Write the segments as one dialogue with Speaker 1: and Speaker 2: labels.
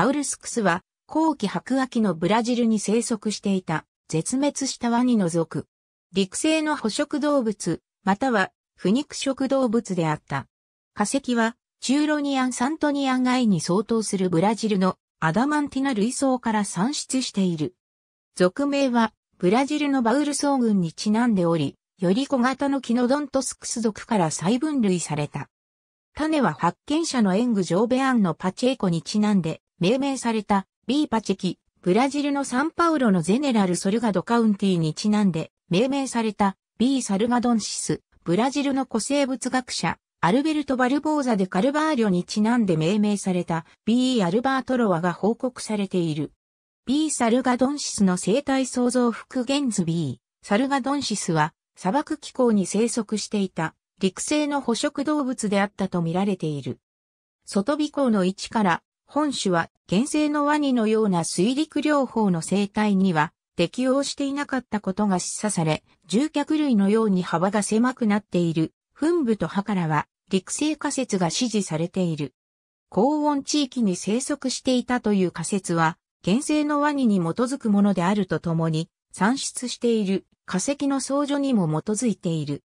Speaker 1: バウルスクスは、後期白亜紀のブラジルに生息していた、絶滅したワニの属。陸生の捕食動物、または、不肉食動物であった。化石は、チューロニアン・サントニアン外に相当するブラジルのアダマンティナ類層から産出している。俗名は、ブラジルのバウル層群にちなんでおり、より小型のキノドントスクス属から再分類された。種は発見者のエング・ジョーベアンのパチェイコにちなんで、命名されたビーパチェキ、ブラジルのサンパウロのゼネラル・ソルガドカウンティにちなんで命名されたビー・サルガドンシス、ブラジルの古生物学者、アルベルト・バルボーザ・でカルバーリョにちなんで命名された b アルバートロワが報告されている。B. サルガドンシスの生態創造復元図 B. サルガドンシスは砂漠気候に生息していた陸生の捕食動物であったと見られている。外尾港の位置から本種は原生のワニのような水陸療法の生態には適応していなかったことが示唆され、獣脚類のように幅が狭くなっている、墳部と歯からは陸生仮説が支持されている。高温地域に生息していたという仮説は、原生のワニに基づくものであるとともに、産出している化石の相除にも基づいている。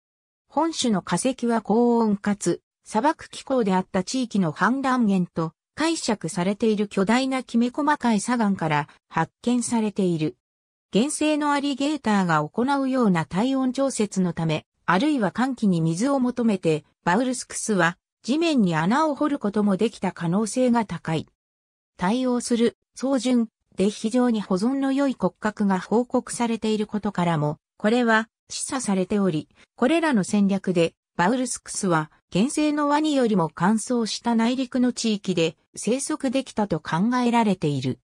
Speaker 1: 本種の化石は高温かつ、砂漠気候であった地域の氾濫源と解釈されている巨大なきめ細かい砂岩から発見されている。原生のアリゲーターが行うような体温調節のため、あるいは寒気に水を求めて、バウルスクスは地面に穴を掘ることもできた可能性が高い。対応する草縦で非常に保存の良い骨格が報告されていることからも、これは示唆されており、これらの戦略でバウルスクスは、原生のワニよりも乾燥した内陸の地域で生息できたと考えられている。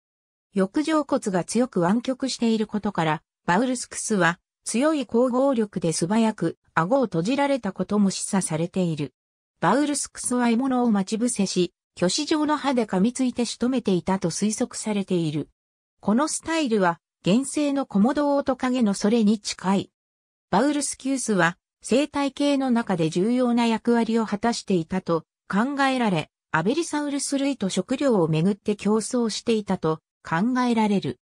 Speaker 1: 翼状骨が強く湾曲していることから、バウルスクスは強い光合力で素早く顎を閉じられたことも示唆されている。バウルスクスは獲物を待ち伏せし、巨子状の歯で噛みついて仕留めていたと推測されている。このスタイルは、原生のコモドオオトカゲのそれに近い。バウルスキュースは、生態系の中で重要な役割を果たしていたと考えられ、アベリサウルス類と食料をめぐって競争していたと考えられる。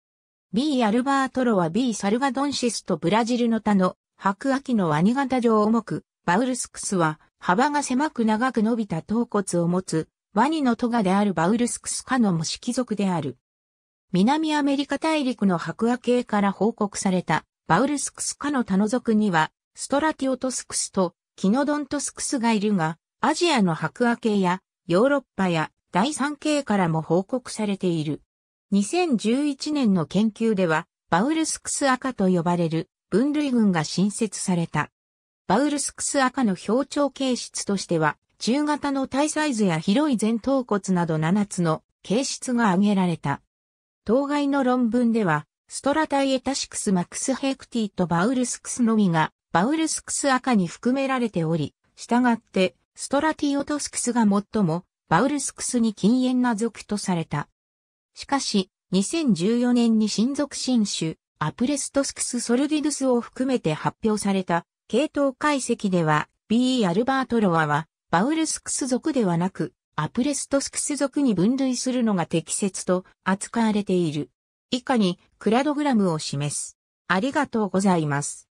Speaker 1: B. アルバートロは B. サルガドンシスとブラジルの他の白亜紀のワニ型上重く、バウルスクスは幅が狭く長く伸びた頭骨を持つワニのトガであるバウルスクス科の模式族である。南アメリカ大陸の白亜系から報告されたバウルスクス科の他の族にはストラティオトスクスとキノドントスクスがいるが、アジアの白亜系やヨーロッパや第三系からも報告されている。2011年の研究では、バウルスクス赤と呼ばれる分類群が新設された。バウルスクス赤の表徴形質としては、中型の体サイズや広い前頭骨など7つの形質が挙げられた。当該の論文では、ストラタイエタシクスマクスヘクティとバウルスクスのみがバウルスクス赤に含められており、従って、ストラティオトスクスが最も、バウルスクスに禁煙な属とされた。しかし、2014年に新属新種、アプレストスクスソルディドゥスを含めて発表された、系統解析では、B. アルバートロアは、バウルスクス属ではなく、アプレストスクス属に分類するのが適切と扱われている。以下に、クラドグラムを示す。ありがとうございます。